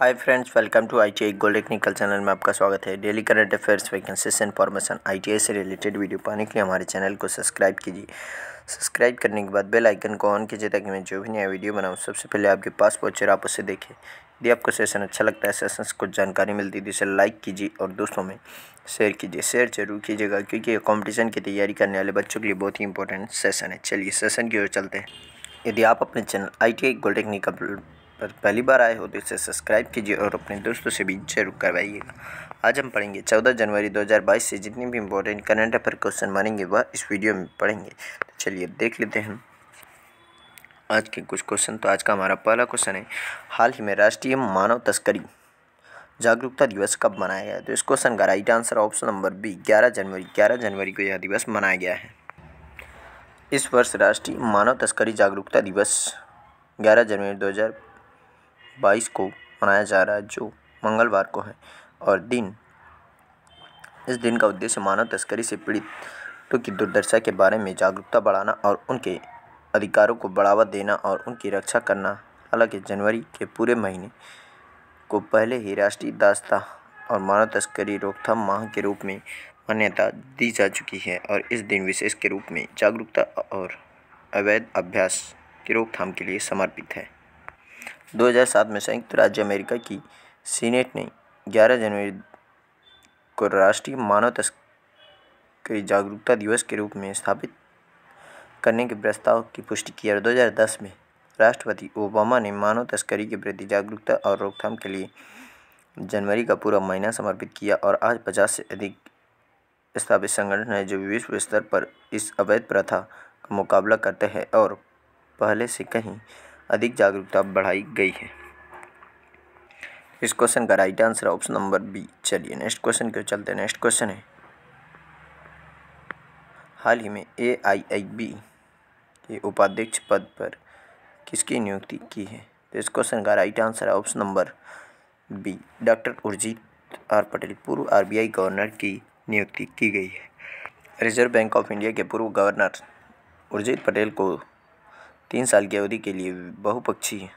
hi friends welcome to I T gold technical channel में आपका स्वागत है daily current affairs vacancies information I T से related video पाने के लिए हमारे चैनल को सब्सक्राइब कीजिए सब्सक्राइब करने के बाद बेल आइकन को ऑन कीजिए ताकि मैं जो भी नया वीडियो बनाऊँ सबसे पहले आपके पास पहुँचे आप उसे देखें यदि आपको सेशन अच्छा लगता है सेशन से कुछ जानकारी मिलती है तो इसे लाइक कीजिए और दोस्तों में शेयर कीजिए शेयर जरूर कीजिएगा क्योंकि कॉम्पिटिशन की तैयारी करने वाले बच्चों के लिए बहुत ही इंपॉर्टेंट सेशन है चलिए सेशन की ओर चलते हैं यदि आप अपने channel I T gold technical पर पहली बार आए हो तो इसे सब्सक्राइब कीजिए और अपने दोस्तों से भी जरूर करवाइएगा आज हम पढ़ेंगे 14 जनवरी 2022 से जितनी भी इम्पोर्टेंट करंट अफेयर क्वेश्चन मानेंगे वह इस वीडियो में पढ़ेंगे तो चलिए देख लेते हैं आज के कुछ क्वेश्चन तो आज का हमारा पहला क्वेश्चन है हाल ही में राष्ट्रीय मानव तस्करी जागरूकता दिवस कब मनाया गया तो इस क्वेश्चन का right answer option number B ग्यारह जनवरी ग्यारह जनवरी को यह दिवस मनाया गया है इस वर्ष राष्ट्रीय मानव तस्करी जागरूकता दिवस ग्यारह जनवरी हज़ार बाईस को मनाया जा रहा है जो मंगलवार को है और दिन इस दिन का उद्देश्य मानव तस्करी से पीड़ितों की दुर्दशा के बारे में जागरूकता बढ़ाना और उनके अधिकारों को बढ़ावा देना और उनकी रक्षा करना हालांकि जनवरी के पूरे महीने को पहले ही राष्ट्रीय दास्ता और मानव तस्करी रोकथाम माह के रूप में मान्यता दी जा चुकी है और इस दिन विशेष के रूप में जागरूकता और अवैध अभ्यास की रोकथाम के लिए समर्पित है 2007 में संयुक्त राज्य अमेरिका की सीनेट ने 11 जनवरी को राष्ट्रीय मानव तस्करी जागरूकता दिवस के रूप में स्थापित करने के प्रस्ताव की पुष्टि की और 2010 में राष्ट्रपति ओबामा ने मानव तस्करी के प्रति जागरूकता और रोकथाम के लिए जनवरी का पूरा महीना समर्पित किया और आज पचास से अधिक स्थापित संगठन है जो विश्व स्तर पर इस अवैध प्रथा का मुकाबला करते हैं और पहले से कहीं अधिक जागरूकता बढ़ाई गई है इस क्वेश्चन का राइट आंसर है ऑप्शन नंबर बी चलिए नेक्स्ट क्वेश्चन के चलते हैं नेक्स्ट क्वेश्चन है हाल ही में ए आई आई बी के उपाध्यक्ष पद पर किसकी नियुक्ति की है तो इस क्वेश्चन का राइट आंसर है option number B doctor Urjit R Patel पूर्व आरबीआई गवर्नर की नियुक्ति की गई है रिजर्व बैंक ऑफ इंडिया के पूर्व गवर्नर उर्जित पटेल को तीन साल की अवधि के लिए बहुपक्षीय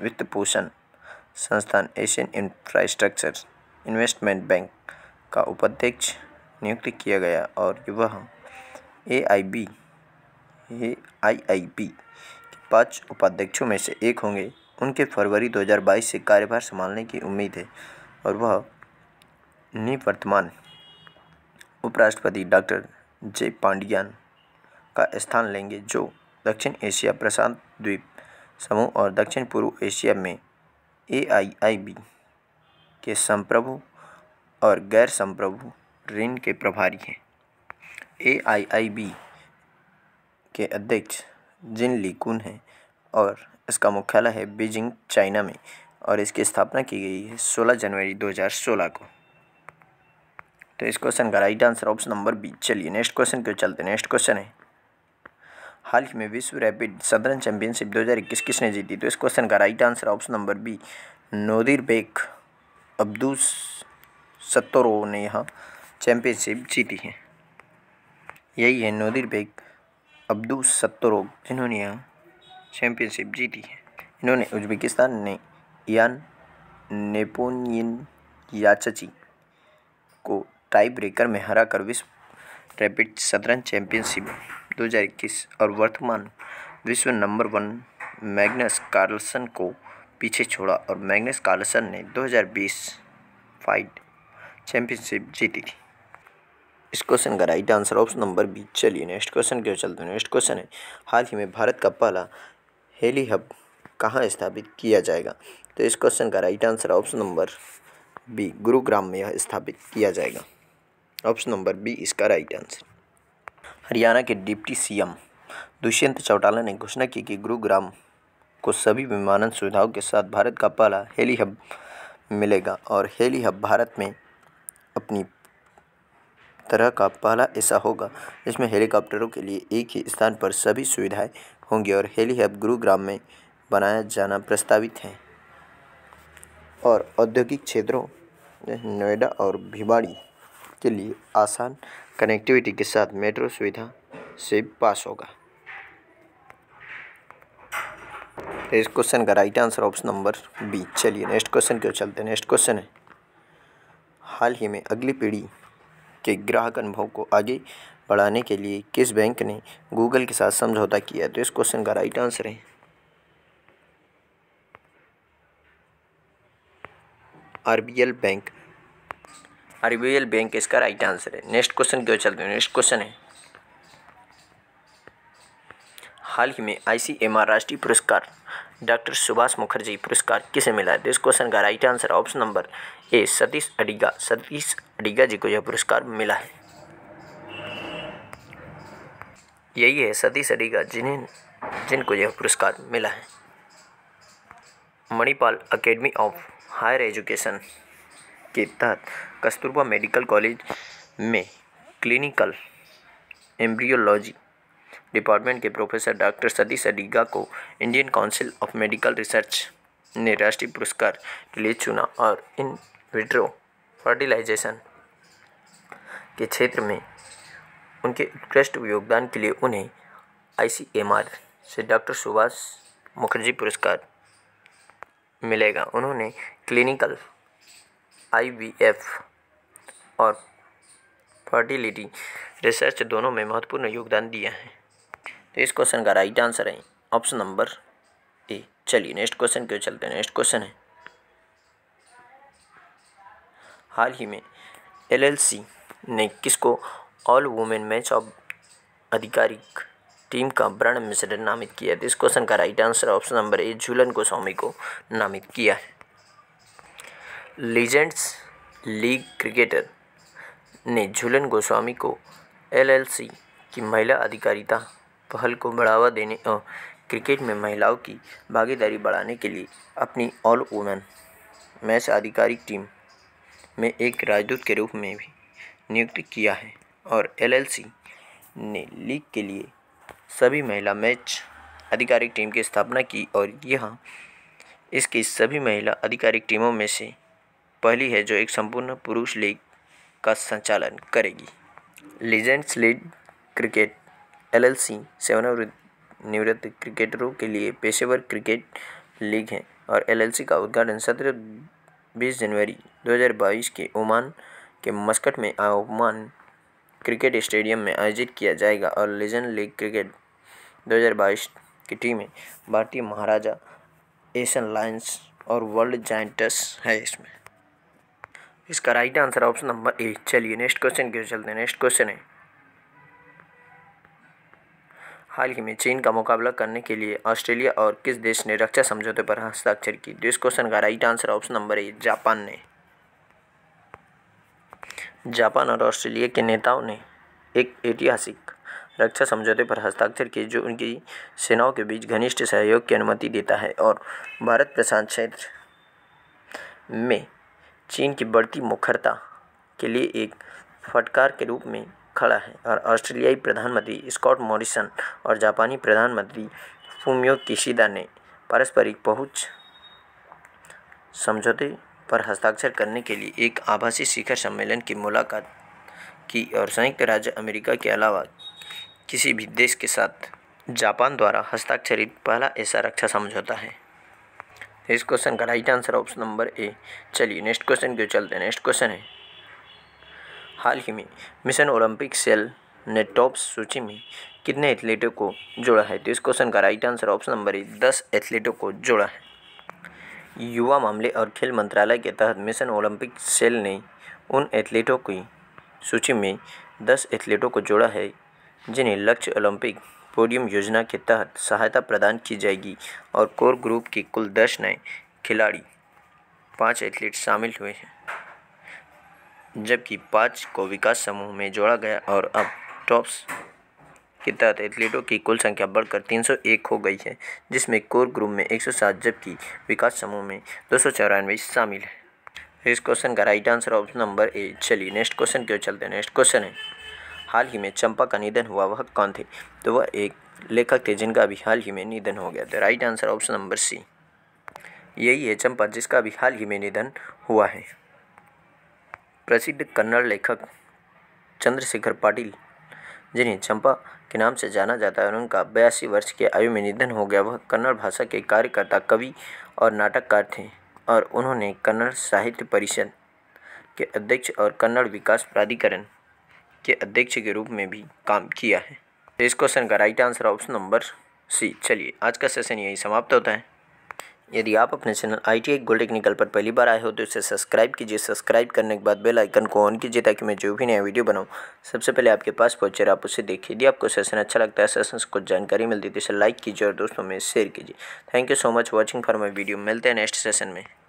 वित्त पोषण संस्थान एशियन इंफ्रास्ट्रक्चर इन्वेस्टमेंट बैंक का उपाध्यक्ष नियुक्त किया गया और वह ए आई बी ए आई आई बी के पाँच उपाध्यक्षों में से एक होंगे उनके फरवरी 2022 से कार्यभार संभालने की उम्मीद है और वह निवर्तमान उपराष्ट्रपति डॉक्टर जे पांडियान का स्थान लेंगे जो दक्षिण एशिया प्रशांत द्वीप समूह और दक्षिण पूर्व एशिया में ए के संप्रभु और गैर संप्रभु ऋण के प्रभारी हैं ए के अध्यक्ष जिन ली कुन हैं और इसका मुख्यालय है बीजिंग चाइना में और इसकी स्थापना की गई है 16 जनवरी 2016 को तो इस क्वेश्चन का right answer option number B चलिए नेक्स्ट क्वेश्चन क्यों चलते नेक्स्ट क्वेश्चन है हाल ही में विश्व रैपिड सदरन चैंपियनशिप 2021 किसने जीती तो इस क्वेश्चन का right answer option number B Nodirbek Abdusattorov ने यह चैंपियनशिप जीती है यही है नोदिर बेग अब्दू सत्तोरो जिन्होंने यह चैंपियनशिप जीती है इन्होंने उज्बेकिस्तान ने यान नेपोनियन याचची को टाई ब्रेकर में हरा कर विश्व रैपिड शतरंज चैंपियनशिप 2021 और वर्तमान विश्व नंबर वन मैग्नस कार्लसन को पीछे छोड़ा और मैग्नस कार्लसन ने 2020 फाइट चैंपियनशिप जीती थी इस क्वेश्चन का right answer option number B चलिए नेक्स्ट क्वेश्चन क्यों चलते हैं नेक्स्ट क्वेश्चन है हाल ही में भारत का पहला हेली हब कहाँ स्थापित किया जाएगा तो इस क्वेश्चन का right answer option number B Gurugram में यह स्थापित किया जाएगा ऑप्शन नंबर बी इसका राइट आंसर हरियाणा के डिप्टी सीएम दुष्यंत चौटाला ने घोषणा की कि गुरुग्राम को सभी विमानन सुविधाओं के साथ भारत का पहला हेली हब मिलेगा और हेली हब भारत में अपनी तरह का पहला ऐसा होगा जिसमें हेलीकॉप्टरों के लिए एक ही स्थान पर सभी सुविधाएं होंगी और हेली हब गुरुग्राम में बनाया जाना प्रस्तावित है और औद्योगिक क्षेत्रों नोएडा और भिवाड़ी के लिए आसान कनेक्टिविटी के साथ मेट्रो सुविधा से पास होगा इस क्वेश्चन का right answer option number B चलिए नेक्स्ट क्वेश्चन क्यों चलते हैं नेक्स्ट क्वेश्चन है हाल ही में अगली पीढ़ी के ग्राहक अनुभव को आगे बढ़ाने के लिए किस बैंक ने गूगल के साथ समझौता किया तो इस क्वेश्चन का राइट आंसर है आरबीएल बैंक आरबीएल बैंक इसका राइट आंसर है नेक्स्ट क्वेश्चन क्यों चलते हैं नेक्स्ट क्वेश्चन है हाल ही में आईसीएमआर राष्ट्रीय पुरस्कार डॉक्टर सुभाष मुखर्जी पुरस्कार किसे मिला है तो इस क्वेश्चन का right answer option number A Satish Adiga Satish Adiga ji को यह पुरस्कार मिला है यही है सतीश अडिगा जिन्हें जिनको यह पुरस्कार मिला है Manipal academy of higher education के तहत कस्तूरबा मेडिकल कॉलेज में क्लिनिकल एम्ब्रियोलॉजी डिपार्टमेंट के प्रोफेसर डॉक्टर सतीश अडिगा को Indian council of medical research ने राष्ट्रीय पुरस्कार के लिए चुना और इन विट्रो फर्टिलाइजेशन के क्षेत्र में उनके उत्कृष्ट योगदान के लिए उन्हें आईसीएमआर से डॉक्टर सुभाष मुखर्जी पुरस्कार मिलेगा उन्होंने क्लिनिकल आई और फर्टिलिटी रिसर्च दोनों में महत्वपूर्ण योगदान दिया है तो इस क्वेश्चन का राइट आंसर है ऑप्शन नंबर ए चलिए नेक्स्ट क्वेश्चन क्यों चलते हैं नेक्स्ट क्वेश्चन है हाल ही में एलएलसी ने किसको ऑल वुमेन मैच ऑफ आधिकारिक टीम का ब्रण मिश्र नामित किया है तो इस क्वेश्चन का right answer option number A Jhulan Goswami को नामित किया है लीजेंड्स लीग क्रिकेटर ने झूलन गोस्वामी को एलएलसी की महिला अधिकारिता पहल को बढ़ावा देने और क्रिकेट में महिलाओं की भागीदारी बढ़ाने के लिए अपनी ऑल वुमेन मैच आधिकारिक टीम में एक राजदूत के रूप में भी नियुक्त किया है और एलएलसी ने लीग के लिए सभी महिला मैच आधिकारिक टीम की स्थापना की और यह इसकी सभी महिला आधिकारिक टीमों में से पहली है जो एक संपूर्ण पुरुष लीग का संचालन करेगी लीजेंड्स लीग क्रिकेट एलएलसी सेवनिवृत्त क्रिकेटरों के लिए पेशेवर क्रिकेट लीग है और एलएलसी का उद्घाटन सत्रह बीस जनवरी 2022 के ओमान के मस्कट में ओमान क्रिकेट स्टेडियम में आयोजित किया जाएगा और लीजेंड लीग क्रिकेट 2022 की टीमें भारतीय महाराजा एशियन लायंस और वर्ल्ड जाइंटस है इसमें इसका right answer option number A चलिए नेक्स्ट क्वेश्चन की चलते हैं नेक्स्ट क्वेश्चन है हाल ही में चीन का मुकाबला करने के लिए ऑस्ट्रेलिया और किस देश ने रक्षा समझौते पर हस्ताक्षर की तो इस क्वेश्चन का right answer option number A Japan ने जापान और ऑस्ट्रेलिया के नेताओं ने एक ऐतिहासिक रक्षा समझौते पर हस्ताक्षर किए जो उनकी सेनाओं के बीच घनिष्ठ सहयोग की अनुमति देता है और भारत प्रशांत क्षेत्र में चीन की बढ़ती मुखरता के लिए एक फटकार के रूप में खड़ा है और ऑस्ट्रेलियाई प्रधानमंत्री स्कॉट मॉरिसन और जापानी प्रधानमंत्री फूमियो किशिदा ने पारस्परिक पहुंच समझौते पर हस्ताक्षर करने के लिए एक आभासी शिखर सम्मेलन की मुलाकात की और संयुक्त राज्य अमेरिका के अलावा किसी भी देश के साथ जापान द्वारा हस्ताक्षरित पहला ऐसा रक्षा समझौता है इस क्वेश्चन का right answer option number A चलिए नेक्स्ट क्वेश्चन क्यों चलते हैं नेक्स्ट क्वेश्चन है हाल ही में मिशन ओलंपिक सेल ने टॉप सूची में कितने एथलीटों को जोड़ा है तो इस क्वेश्चन का right answer option number A दस एथलीटों को जोड़ा है युवा मामले और खेल मंत्रालय के तहत मिशन ओलंपिक सेल ने उन एथलीटों की सूची में दस एथलीटों को जोड़ा है जिन्हें लक्ष्य ओलंपिक पोडियम योजना के तहत सहायता प्रदान की जाएगी और कोर ग्रुप के कुल दस नए खिलाड़ी पाँच एथलीट शामिल हुए हैं जबकि पाँच को विकास समूह में जोड़ा गया और अब टॉप्स के तहत एथलीटों की कुल संख्या बढ़कर 301 हो गई है जिसमें कोर ग्रुप में 107 जबकि विकास समूह में दो शामिल है इस क्वेश्चन का right answer option number A चलिए नेक्स्ट क्वेश्चन क्यों चलते हैं नेक्स्ट क्वेश्चन है हाल ही में चंपा का निधन हुआ वह कौन थे तो वह एक लेखक थे जिनका अभी हाल ही में निधन हो गया था right answer option number C यही है चंपा जिसका अभी हाल ही में निधन हुआ है प्रसिद्ध कन्नड़ लेखक चंद्रशेखर पाटिल जिन्हें चंपा के नाम से जाना जाता है उनका बयासी वर्ष की आयु में निधन हो गया वह कन्नड़ भाषा के कार्यकर्ता कवि और नाटककार थे और उन्होंने कन्नड़ साहित्य परिषद के अध्यक्ष और कन्नड़ विकास प्राधिकरण के अध्यक्ष के रूप में भी काम किया है तो इस क्वेश्चन का right answer option number C चलिए आज का सेशन यही समाप्त होता है यदि आप अपने channel I T I technical पर पहली बार आए हो तो इसे सब्सक्राइब कीजिए सब्सक्राइब करने के बाद बेल आइकन को ऑन कीजिए ताकि मैं जो भी नया वीडियो बनाऊँ सबसे पहले आपके पास पहुँचे आप उसे देखिए यदि आपको सेशन अच्छा लगता है सेशन से कुछ जानकारी मिलती है तो इसे लाइक कीजिए और दोस्तों में शेयर कीजिए thank you so much watching for my video मिलते हैं नेक्स्ट सेशन में